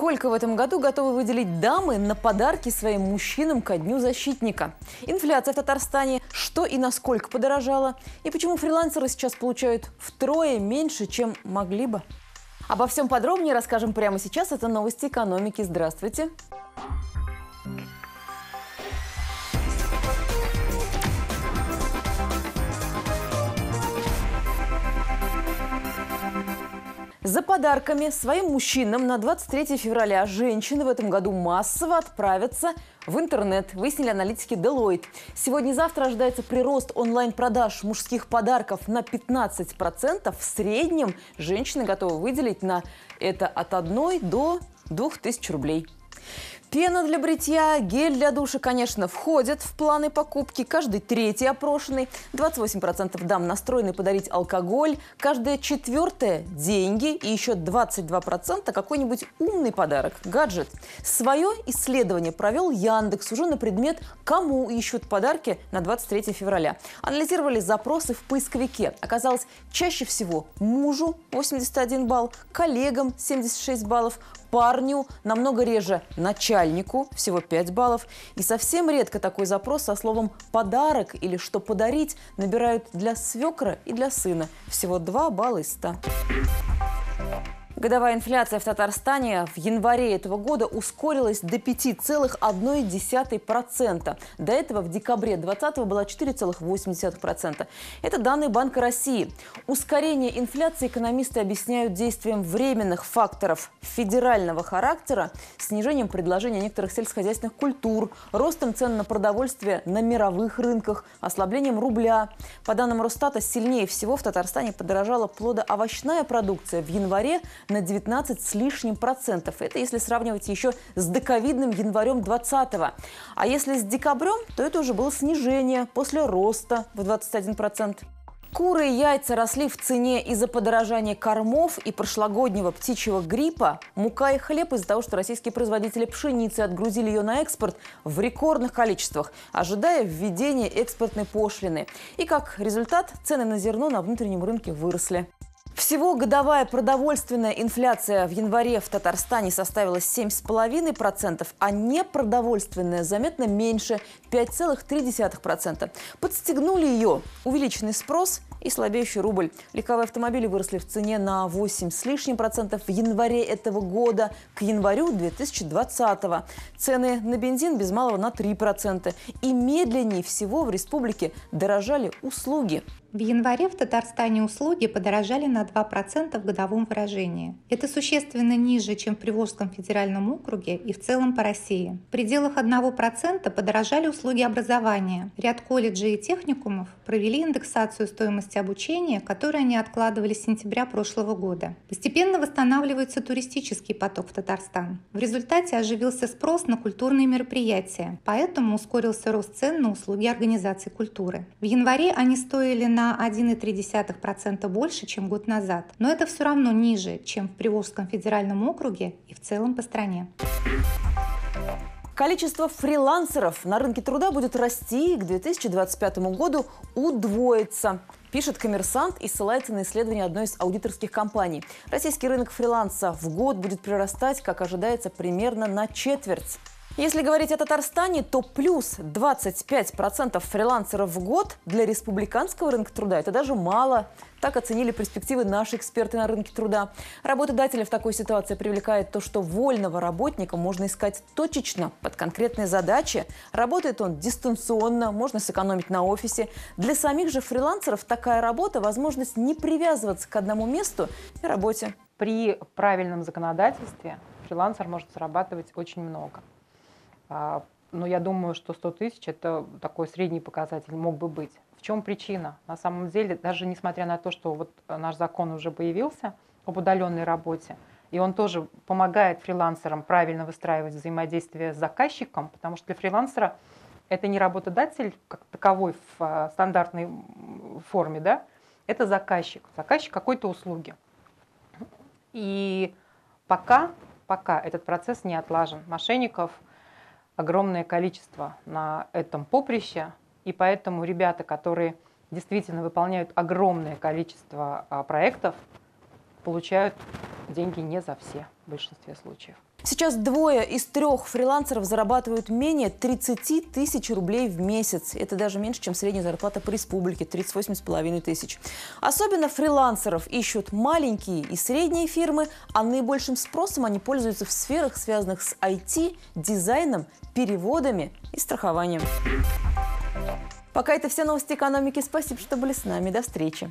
Сколько в этом году готовы выделить дамы на подарки своим мужчинам ко Дню защитника? Инфляция в Татарстане, что и насколько подорожала? И почему фрилансеры сейчас получают втрое меньше, чем могли бы? Обо всем подробнее расскажем прямо сейчас. Это новости экономики. Здравствуйте. Здравствуйте. За подарками своим мужчинам на 23 февраля женщины в этом году массово отправятся в интернет, выяснили аналитики Deloitte. Сегодня-завтра ожидается прирост онлайн-продаж мужских подарков на 15%. В среднем женщины готовы выделить на это от 1 до 2000 рублей. Пена для бритья, гель для душа, конечно, входят в планы покупки. Каждый третий опрошенный. 28% дам настроены подарить алкоголь. Каждое четвертое – деньги. И еще 22% – какой-нибудь умный подарок, гаджет. Свое исследование провел Яндекс уже на предмет, кому ищут подарки на 23 февраля. Анализировали запросы в поисковике. Оказалось, чаще всего мужу – 81 балл, коллегам – 76 баллов, парню, намного реже начальнику, всего 5 баллов. И совсем редко такой запрос со словом «подарок» или «что подарить» набирают для свекра и для сына, всего 2 балла из 100. Годовая инфляция в Татарстане в январе этого года ускорилась до 5,1%. До этого в декабре 2020 была 4,8%. Это данные Банка России. Ускорение инфляции экономисты объясняют действием временных факторов федерального характера, снижением предложения некоторых сельскохозяйственных культур, ростом цен на продовольствие на мировых рынках, ослаблением рубля. По данным Росстата, сильнее всего в Татарстане подорожала плодоовощная продукция в январе на 19 с лишним процентов. Это если сравнивать еще с доковидным январем 20 -го. А если с декабрем, то это уже было снижение после роста в 21 процент. Куры и яйца росли в цене из-за подорожания кормов и прошлогоднего птичьего гриппа. Мука и хлеб из-за того, что российские производители пшеницы отгрузили ее на экспорт в рекордных количествах, ожидая введения экспортной пошлины. И как результат, цены на зерно на внутреннем рынке выросли. Всего годовая продовольственная инфляция в январе в Татарстане составила 7,5%, а непродовольственная заметно меньше – 5,3%. Подстегнули ее увеличенный спрос и слабеющий рубль. Легковые автомобили выросли в цене на 8 с лишним процентов в январе этого года к январю 2020 -го. Цены на бензин без малого на 3%. И медленнее всего в республике дорожали услуги. В январе в Татарстане услуги подорожали на 2,2% в годовом выражении. Это существенно ниже, чем в Приволжском федеральном округе и в целом по России. В пределах 1% подорожали услуги образования. Ряд колледжей и техникумов провели индексацию стоимости обучения, которую они откладывали с сентября прошлого года. Постепенно восстанавливается туристический поток в Татарстан. В результате оживился спрос на культурные мероприятия, поэтому ускорился рост цен на услуги организации культуры. В январе они стоили на 1,3% больше, чем год назад назад, но это все равно ниже, чем в Приволжском федеральном округе и в целом по стране. Количество фрилансеров на рынке труда будет расти и к 2025 году удвоится пишет коммерсант и ссылается на исследование одной из аудиторских компаний. Российский рынок фриланса в год будет прирастать, как ожидается, примерно на четверть. Если говорить о Татарстане, то плюс 25% фрилансеров в год для республиканского рынка труда – это даже мало. Так оценили перспективы наши эксперты на рынке труда. Работодателя в такой ситуации привлекает то, что вольного работника можно искать точечно, под конкретные задачи. Работает он дистанционно, можно сэкономить на офисе. Для самих же фрилансеров такая работа – возможность не привязываться к одному месту и работе. При правильном законодательстве фрилансер может зарабатывать очень много. А, Но ну, я думаю, что 100 тысяч – это такой средний показатель мог бы быть. В чем причина? На самом деле, даже несмотря на то, что вот наш закон уже появился об удаленной работе, и он тоже помогает фрилансерам правильно выстраивать взаимодействие с заказчиком, потому что для фрилансера это не работодатель как таковой в а, стандартной форме, да, это заказчик, заказчик какой-то услуги. И пока, пока этот процесс не отлажен, мошенников – огромное количество на этом поприще, и поэтому ребята, которые действительно выполняют огромное количество а, проектов, получают деньги не за все в большинстве случаев. Сейчас двое из трех фрилансеров зарабатывают менее 30 тысяч рублей в месяц. Это даже меньше, чем средняя зарплата по республике – 38,5 тысяч. Особенно фрилансеров ищут маленькие и средние фирмы, а наибольшим спросом они пользуются в сферах, связанных с IT, дизайном, переводами и страхованием. Пока это все новости экономики. Спасибо, что были с нами. До встречи.